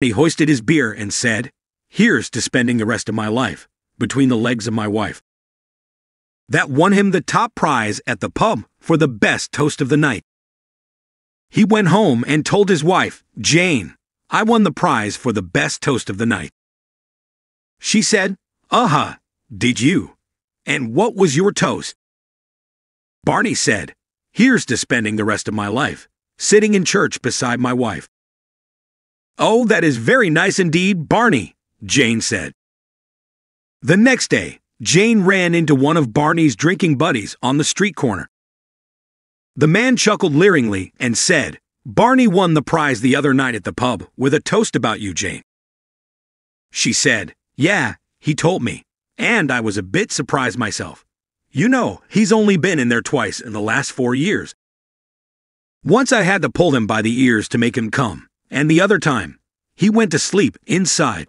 He hoisted his beer and said, Here's to spending the rest of my life between the legs of my wife. That won him the top prize at the pub for the best toast of the night. He went home and told his wife, Jane, I won the prize for the best toast of the night. She said, Aha, uh-huh, did you? And what was your toast? Barney said, Here's to spending the rest of my life, sitting in church beside my wife. Oh, that is very nice indeed, Barney, Jane said. The next day, Jane ran into one of Barney's drinking buddies on the street corner. The man chuckled leeringly and said, Barney won the prize the other night at the pub with a toast about you, Jane. She said, Yeah, he told me, and I was a bit surprised myself. You know, he's only been in there twice in the last four years. Once I had to pull him by the ears to make him come, and the other time, he went to sleep inside.